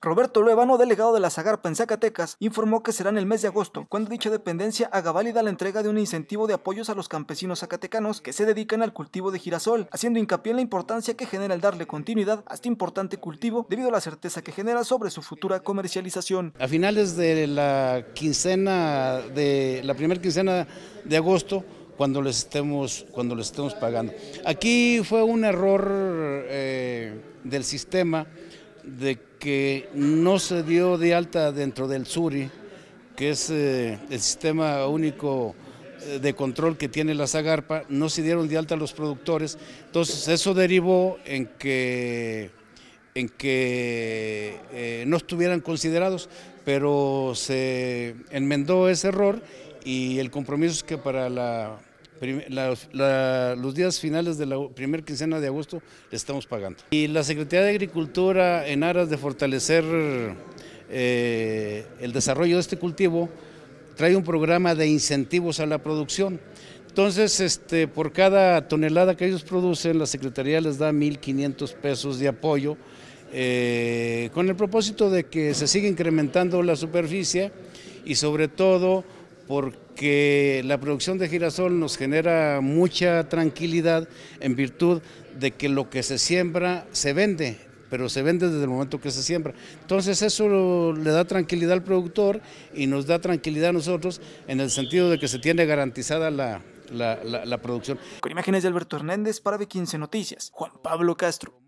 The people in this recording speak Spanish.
Roberto Luevano, delegado de la Zagarpa en Zacatecas, informó que será en el mes de agosto cuando dicha dependencia haga válida la entrega de un incentivo de apoyos a los campesinos zacatecanos que se dedican al cultivo de girasol, haciendo hincapié en la importancia que genera el darle continuidad a este importante cultivo debido a la certeza que genera sobre su futura comercialización. A finales de la quincena de la primera quincena de agosto cuando les estemos cuando estemos pagando. Aquí fue un error eh, del sistema de que no se dio de alta dentro del SURI, que es eh, el sistema único eh, de control que tiene la Zagarpa, no se dieron de alta los productores. Entonces eso derivó en que, en que eh, no estuvieran considerados, pero se enmendó ese error y el compromiso es que para la los, días finales de la primera quincena de agosto le estamos pagando. Y la Secretaría de Agricultura, en aras de fortalecer eh, el desarrollo de este cultivo, trae un programa de incentivos a la producción. Entonces, este, por cada tonelada que ellos producen, la Secretaría les da 1.500 pesos de apoyo, eh, con el propósito de que se siga incrementando la superficie y sobre todo porque la producción de girasol nos genera mucha tranquilidad en virtud de que lo que se siembra se vende, pero se vende desde el momento que se siembra. Entonces eso le da tranquilidad al productor y nos da tranquilidad a nosotros en el sentido de que se tiene garantizada la, producción. Con imágenes de Alberto Hernández para B15 Noticias, Juan Pablo Castro.